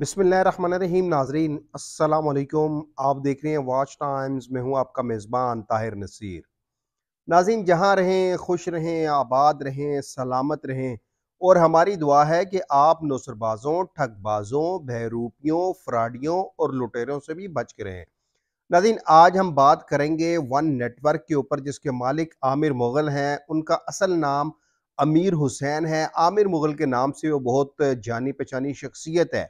बिसमीम नाजरीन असलकुम आप देख रहे हैं वॉच टाइम्स में हूँ आपका मेज़बान ताहिर नसीर नाजीन जहाँ रहें खुश रहें आबाद रहें सलामत रहें और हमारी दुआ है कि आप नौसरबाजों ठगबाजों बहरूपियों फ्राडियों और लुटेरों से भी बच के रहें नाजीन आज हम बात करेंगे वन नेटवर्क के ऊपर जिसके मालिक आमिर मुग़ल हैं उनका असल नाम अमीर हुसैन है आमिर मुग़ल के नाम से वो बहुत जानी पहचानी शख्सियत है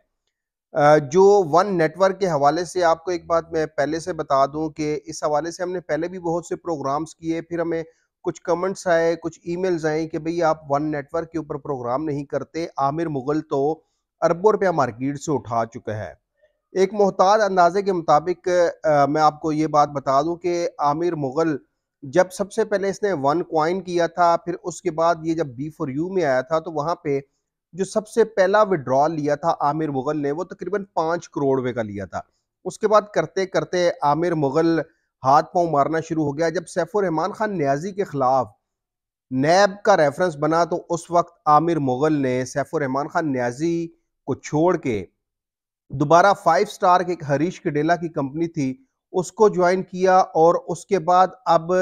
जो वन नेटवर्क के हवाले से आपको एक बात मैं पहले से बता दूं कि इस हवाले से हमने पहले भी बहुत से प्रोग्राम्स किए फिर हमें कुछ कमेंट्स आए कुछ ईमेल्स आए कि भाई आप वन नेटवर्क के ऊपर प्रोग्राम नहीं करते आमिर मुगल तो अरबों रुपया मार्केट से उठा चुका है एक मोहताज अंदाजे के मुताबिक मैं आपको ये बात बता दूं कि आमिर मुगल जब सबसे पहले इसने वन क्वाइन किया था फिर उसके बाद ये जब बी फॉर यू में आया था तो वहाँ पे जो सबसे पहला विड्रॉल लिया था आमिर मुगल ने वो तकरीबन पाँच करोड़ रुपये का लिया था उसके बाद करते करते आमिर मुगल हाथ पांव मारना शुरू हो गया जब सैफुर रहमान खान न्याजी के ख़िलाफ़ नैब का रेफरेंस बना तो उस वक्त आमिर मुगल ने सैफुर रहमान खान न्याजी को छोड़ के दोबारा फाइव स्टार के एक हरीश कडेला की कंपनी थी उसको ज्वाइन किया और उसके बाद अब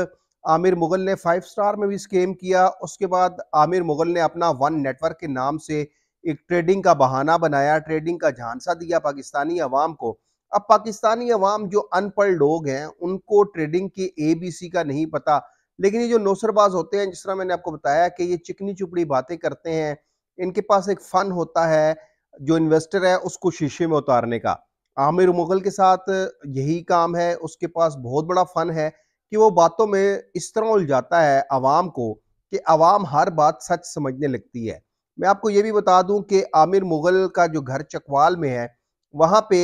आमिर मुगल ने फाइव स्टार में भी स्केम किया उसके बाद आमिर मुगल ने अपना वन नेटवर्क के नाम से एक ट्रेडिंग का बहाना बनाया ट्रेडिंग का झांसा दिया पाकिस्तानी अवाम को अब पाकिस्तानी अवाम जो अनपढ़ लोग हैं उनको ट्रेडिंग के ए बी सी का नहीं पता लेकिन ये जो नौसरबाज होते हैं जिस तरह मैंने आपको बताया कि ये चिकनी चुपड़ी बातें करते हैं इनके पास एक फ़न होता है जो इन्वेस्टर है उसको शीशे में उतारने का आमिर मुगल के साथ यही काम है उसके पास बहुत बड़ा फ़न है कि वो बातों में इस तरह उलझाता है आवाम को कि आवाम हर बात सच समझने लगती है मैं आपको ये भी बता दूं कि आमिर मुग़ल का जो घर चकवाल में है वहाँ पे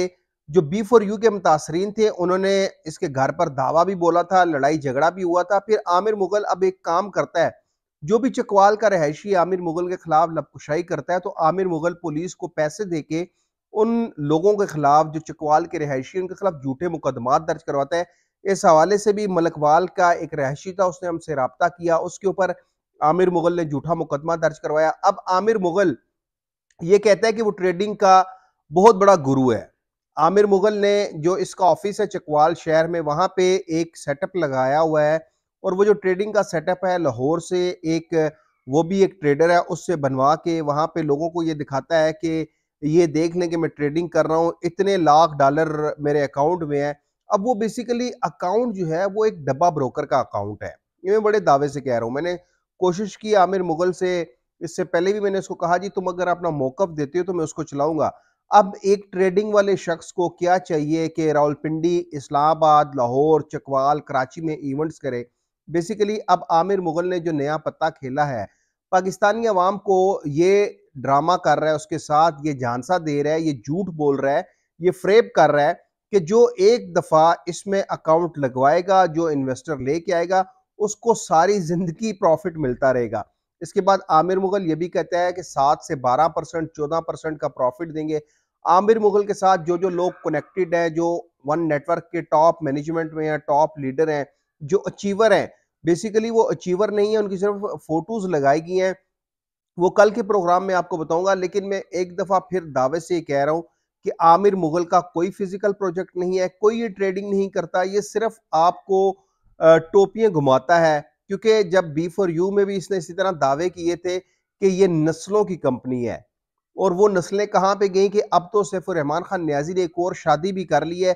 जो बी फोर यू के मुतासरीन थे उन्होंने इसके घर पर दावा भी बोला था लड़ाई झगड़ा भी हुआ था फिर आमिर मुग़ल अब एक काम करता है जो भी चकवाल का रहायशी आमिर मुग़ल के ख़िलाफ़ लपकुशाई करता है तो आमिर मुग़ल पुलिस को पैसे दे के उन लोगों के ख़िलाफ़ जो चकवाल के रहायशी उनके खिलाफ झूठे मुकदमा दर्ज करवाता है इस हवाले से भी मलकवाल का एक रहशी था उसने हमसे रबता किया उसके ऊपर आमिर मुगल ने झूठा मुकदमा दर्ज करवाया अब आमिर मुगल ये कहता है कि वो ट्रेडिंग का बहुत बड़ा गुरु है आमिर मुगल ने जो इसका ऑफिस है चकवाल शहर में वहाँ पे एक सेटअप लगाया हुआ है और वो जो ट्रेडिंग का सेटअप है लाहौर से एक वो भी एक ट्रेडर है उससे बनवा के वहाँ पे लोगों को ये दिखाता है कि ये देख लें कि मैं ट्रेडिंग कर रहा हूँ इतने लाख डॉलर मेरे अकाउंट में है अब वो बेसिकली अकाउंट जो है वो एक डब्बा ब्रोकर का अकाउंट है ये मैं बड़े दावे से कह रहा हूँ मैंने कोशिश की आमिर मुगल से इससे पहले भी मैंने उसको कहा जी तुम अगर अपना मौकअप देते हो तो मैं उसको चलाऊंगा अब एक ट्रेडिंग वाले शख्स को क्या चाहिए कि रावलपिंडी इस्लामाबाद लाहौर चकवाल कराची में इवेंट्स करे बेसिकली अब आमिर मुगल ने जो नया पत्ता खेला है पाकिस्तानी अवाम को ये ड्रामा कर रहा है उसके साथ ये झांसा दे रहा है ये झूठ बोल रहा है ये फ्रेब कर रहा है कि जो एक दफ़ा इसमें अकाउंट लगवाएगा जो इन्वेस्टर लेके आएगा उसको सारी ज़िंदगी प्रॉफिट मिलता रहेगा इसके बाद आमिर मुगल ये भी कहता है कि सात से बारह परसेंट चौदह परसेंट का प्रॉफिट देंगे आमिर मुगल के साथ जो जो लोग कनेक्टेड हैं जो वन नेटवर्क के टॉप मैनेजमेंट में हैं टॉप लीडर हैं जो अचीवर हैं बेसिकली वो अचीवर नहीं है उनकी सिर्फ फोटोज लगाई गई हैं वो कल के प्रोग्राम में आपको बताऊंगा लेकिन मैं एक दफ़ा फिर दावे से कह रहा हूँ कि आमिर मुगल का कोई फिजिकल प्रोजेक्ट नहीं है कोई ये ट्रेडिंग नहीं करता ये सिर्फ आपको टोपियां घुमाता है क्योंकि जब बी फॉर यू में भी इसने इसी तरह दावे किए थे कि ये नस्लों की कंपनी है और वो नस्लें कहाँ पे गई कि अब तो सैफुर रहमान खान न्याजी ने एक और शादी भी कर ली है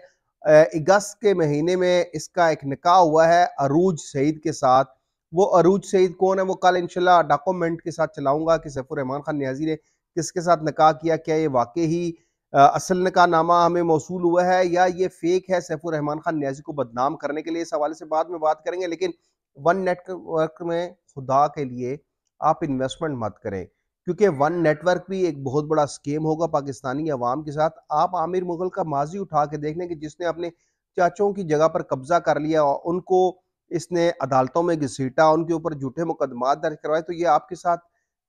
अगस्त के महीने में इसका एक निका हुआ है अरूज सईद के साथ वो अरूज सईद कौन है वो कल इनशाला डॉक्यूमेंट के साथ चलाऊंगा कि सैफुर रहमान खान न्याजी ने किसके साथ निकाह किया क्या ये वाकई ही असल का नामा हमें मौसू हुआ है या ये फेक है सैफुर रहमान खान न्याजी को बदनाम करने के लिए इस हवाले से बाद में बात करेंगे लेकिन वन नेटवर्क में खुदा के लिए आप इन्वेस्टमेंट मत करें क्योंकि वन नेटवर्क भी एक बहुत बड़ा स्कीम होगा पाकिस्तानी अवाम के साथ आप आमिर मुगल का माजी उठा के देख लें कि जिसने अपने चाचों की जगह पर कब्जा कर लिया और उनको इसने अदालतों में घसीटा उनके ऊपर झूठे मुकदमा दर्ज करवाए तो ये आपके साथ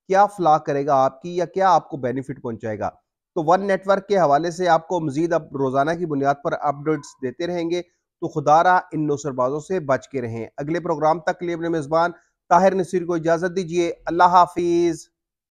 क्या फ्लाह करेगा आपकी या क्या आपको बेनिफिट पहुंचाएगा तो वन नेटवर्क के हवाले से आपको मजीद अब रोज़ाना की बुनियाद पर अपडेट्स देते रहेंगे तो खुदारा इन नौसरबाजों से बच के रहें अगले प्रोग्राम तक के लिए अपने मेज़बान ताहिर नसीर को इजाज़त दीजिए अल्लाह हाफिज़